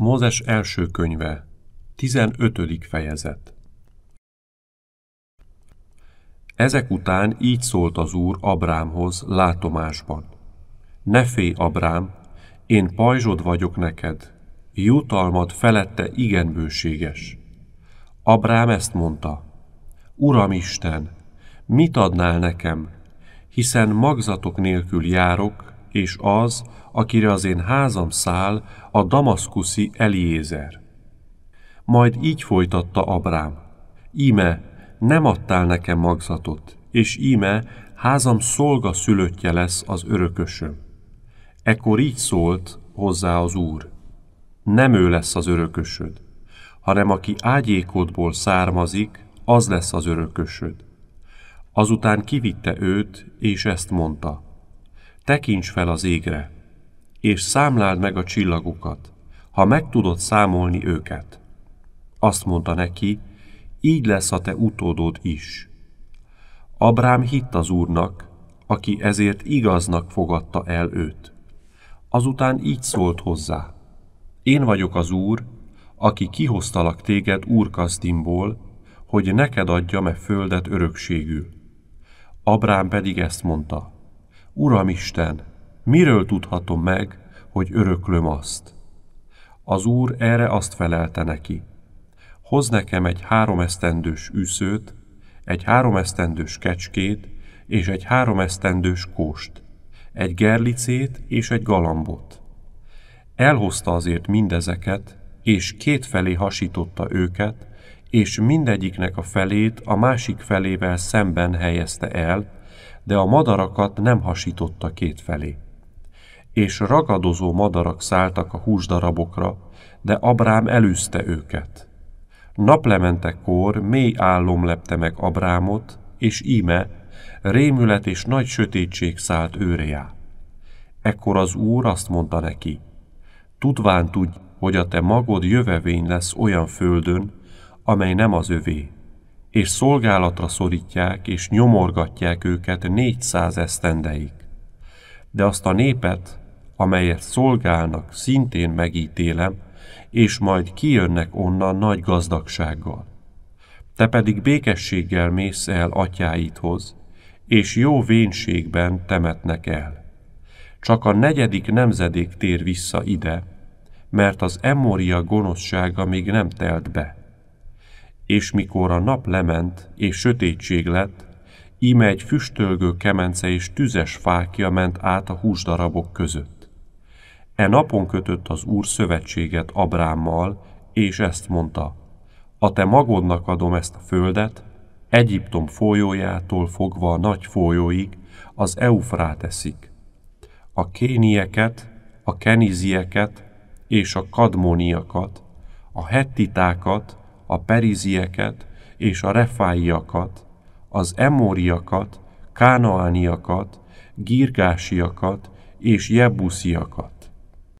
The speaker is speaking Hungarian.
Mózes első könyve, 15. fejezet Ezek után így szólt az Úr Abrámhoz látomásban. Ne félj, Abrám, én pajzsod vagyok neked, jutalmad felette igen bőséges. Abrám ezt mondta, Uram Isten, mit adnál nekem, hiszen magzatok nélkül járok, és az, akire az én házam száll, a damaszkuszi Eliézer. Majd így folytatta Abrám. Íme, nem adtál nekem magzatot, és íme, házam szolga szülöttje lesz az örökösöm. Ekkor így szólt hozzá az Úr. Nem ő lesz az örökösöd, hanem aki ágyékodból származik, az lesz az örökösöd. Azután kivitte őt, és ezt mondta – Tekints fel az égre, és számláld meg a csillagokat, ha meg tudod számolni őket. Azt mondta neki, így lesz a te utódod is. Abrám hitt az Úrnak, aki ezért igaznak fogadta el őt. Azután így szólt hozzá. Én vagyok az Úr, aki kihoztalak téged úrkasztimból, hogy neked adjam e földet örökségül. Abrám pedig ezt mondta. Uramisten, miről tudhatom meg, hogy öröklöm azt? Az úr erre azt felelte neki. Hoz nekem egy háromesztendős üszőt, egy háromesztendős kecskét és egy háromesztendős kóst, egy gerlicét és egy galambot. Elhozta azért mindezeket, és kétfelé hasította őket, és mindegyiknek a felét a másik felével szemben helyezte el, de a madarakat nem hasította két felé. És ragadozó madarak szálltak a húsdarabokra, de Abrám elűzte őket. Naplementekor mély állom lepte meg Abrámot, és íme, rémület és nagy sötétség szállt őreá. Ekkor az úr azt mondta neki, tudván tudj, hogy a te magod jövevény lesz olyan földön, amely nem az övé és szolgálatra szorítják és nyomorgatják őket 400 esztendeig. De azt a népet, amelyet szolgálnak, szintén megítélem, és majd kijönnek onnan nagy gazdagsággal. Te pedig békességgel mész el atyáidhoz, és jó vénségben temetnek el. Csak a negyedik nemzedék tér vissza ide, mert az emória gonoszsága még nem telt be és mikor a nap lement, és sötétség lett, íme egy füstölgő kemence és tüzes fákja ment át a húsdarabok között. E napon kötött az Úr szövetséget Abrámmal, és ezt mondta, a te magodnak adom ezt a földet, Egyiptom folyójától fogva a nagy folyóig, az eszik. A kénieket, a kenizieket és a kadmoniakat, a hettitákat, a perizieket és a refáiakat, az emóriakat, kánoániakat, girgásiakat és jebusziakat.